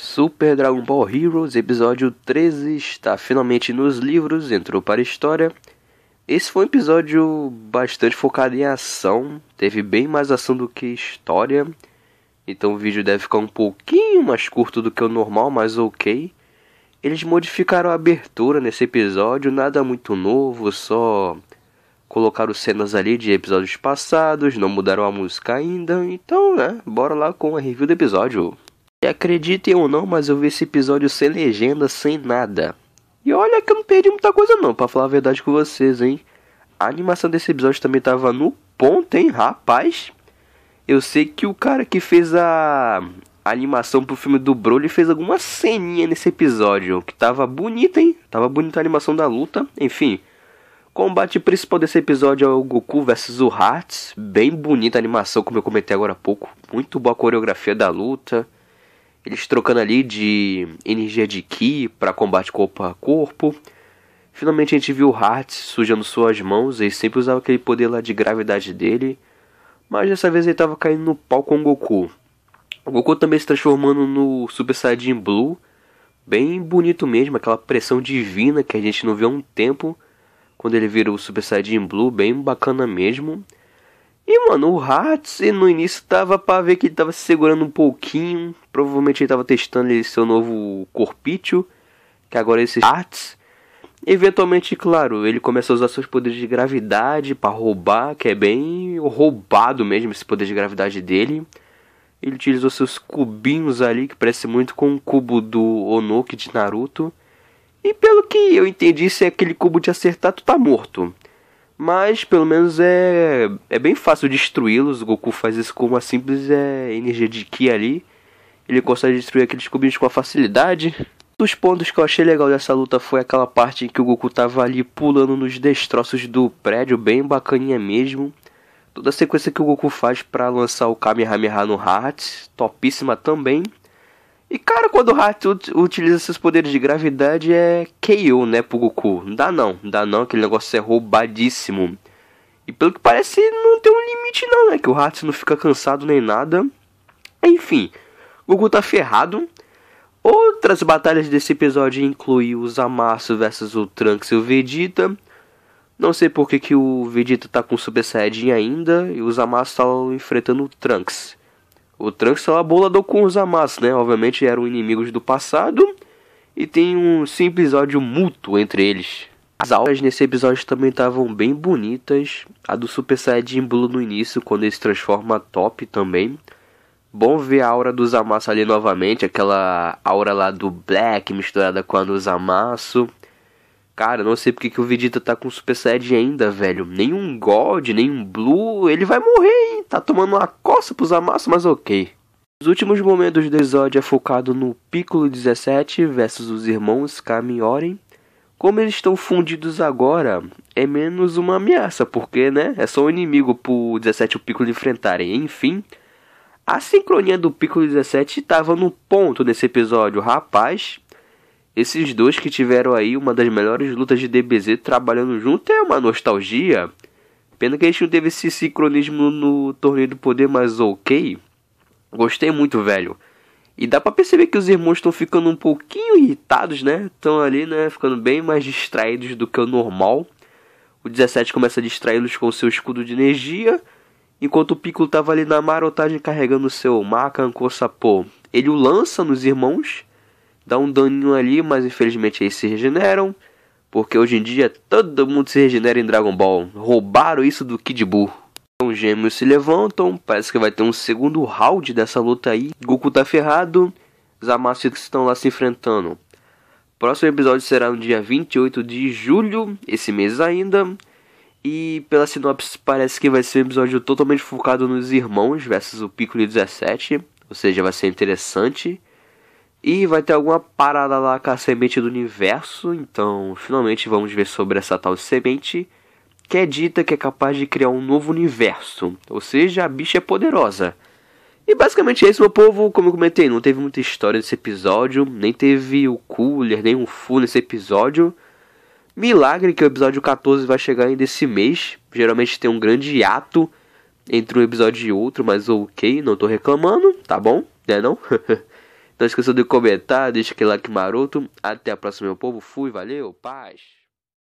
Super Dragon Ball Heroes, episódio 13, está finalmente nos livros, entrou para a história. Esse foi um episódio bastante focado em ação, teve bem mais ação do que história. Então o vídeo deve ficar um pouquinho mais curto do que o normal, mas ok. Eles modificaram a abertura nesse episódio, nada muito novo, só colocaram cenas ali de episódios passados, não mudaram a música ainda. Então, né, bora lá com a review do episódio acreditem ou não, mas eu vi esse episódio sem legenda, sem nada. E olha que eu não perdi muita coisa não, para falar a verdade com vocês, hein? A animação desse episódio também tava no ponto, hein, rapaz? Eu sei que o cara que fez a, a animação pro filme do Broly fez alguma ceninha nesse episódio, que tava bonita, hein? Tava bonita a animação da luta, enfim. Combate principal desse episódio é o Goku versus o Hats, bem bonita a animação, como eu comentei agora há pouco, muito boa a coreografia da luta. Eles trocando ali de energia de Ki para combate corpo a corpo. Finalmente a gente viu o Hart sujando suas mãos, ele sempre usava aquele poder lá de gravidade dele, mas dessa vez ele estava caindo no pau com o Goku. O Goku também se transformando no Super Saiyajin Blue, bem bonito mesmo, aquela pressão divina que a gente não viu há um tempo, quando ele vira o Super Saiyajin Blue, bem bacana mesmo. E, mano, o Hats no início tava pra ver que ele tava se segurando um pouquinho. Provavelmente ele tava testando ele, seu novo corpício, que agora é esse Hats. Eventualmente, claro, ele começa a usar seus poderes de gravidade para roubar, que é bem roubado mesmo esse poder de gravidade dele. Ele utilizou seus cubinhos ali, que parece muito com o cubo do Onoki de Naruto. E pelo que eu entendi, se é aquele cubo de acertar, tu tá morto. Mas pelo menos é, é bem fácil destruí-los. O Goku faz isso com uma simples é, energia de Ki ali. Ele consegue destruir aqueles cubinhos com facilidade. Um dos pontos que eu achei legal dessa luta foi aquela parte em que o Goku tava ali pulando nos destroços do prédio, bem bacaninha mesmo. Toda a sequência que o Goku faz para lançar o Kamehameha no Heart, topíssima também. E cara, quando o Rato utiliza seus poderes de gravidade é KO, né, pro Goku. Não dá não, não dá não, aquele negócio é roubadíssimo. E pelo que parece, não tem um limite não, né, que o Rato não fica cansado nem nada. Enfim, Goku tá ferrado. Outras batalhas desse episódio incluem o Zamasu versus o Trunks e o Vegeta. Não sei porque que o Vegeta tá com o Super Saiyajin ainda e o Zamasu tá enfrentando o Trunks. O Trunks só é aboladou com os Amatsu, né? Obviamente eram inimigos do passado e tem um simples ódio mútuo entre eles. As aulas nesse episódio também estavam bem bonitas. A do Super Saiyajin Blue no início, quando ele se transforma top também. Bom ver a aura do Zamasu ali novamente, aquela aura lá do Black misturada com a dos Zamasu. Cara, não sei porque que o Vegeta tá com Super Saiyajin ainda, velho. Nenhum God, nenhum Blue, ele vai morrer, hein? tá tomando uma coça pros amassos, mas ok. Os últimos momentos do episódio é focado no Piccolo 17 versus os irmãos Kamioren. Como eles estão fundidos agora, é menos uma ameaça, porque né, é só um inimigo pro 17 e o Piccolo enfrentarem. Enfim, a sincronia do Piccolo 17 estava no ponto nesse episódio, rapaz. Esses dois que tiveram aí uma das melhores lutas de DBZ trabalhando junto é uma nostalgia. Pena que a gente não teve esse sincronismo no Torneio do Poder, mas ok. Gostei muito, velho. E dá para perceber que os irmãos estão ficando um pouquinho irritados, né? Estão ali, né? Ficando bem mais distraídos do que o normal. O 17 começa a distraí-los com seu escudo de energia. Enquanto o Piccolo estava ali na marotagem carregando o seu Makanko Sapo. Ele o lança nos irmãos. Dá um daninho ali, mas infelizmente eles se regeneram. Porque hoje em dia todo mundo se regenera em Dragon Ball. Roubaram isso do Kid Buu. Então os gêmeos se levantam, parece que vai ter um segundo round dessa luta aí. Goku tá ferrado, Zamasu estão lá se enfrentando. Próximo episódio será no dia 28 de julho, esse mês ainda. E pela sinopse parece que vai ser um episódio totalmente focado nos irmãos versus o Piccolo 17, ou seja, vai ser interessante. E vai ter alguma parada lá com a semente do universo, então finalmente vamos ver sobre essa tal semente, que é dita que é capaz de criar um novo universo, ou seja, a bicha é poderosa. E basicamente é isso, meu povo. Como eu comentei, não teve muita história nesse episódio, nem teve o cooler, nem o fu full nesse episódio. Milagre que o episódio 14 vai chegar ainda esse mês. Geralmente tem um grande ato entre um episódio e outro, mas ok, não tô reclamando, tá bom? Né não? É não? Não esqueçam de comentar, deixa aquele like maroto. Até a próxima, meu povo. Fui, valeu, paz.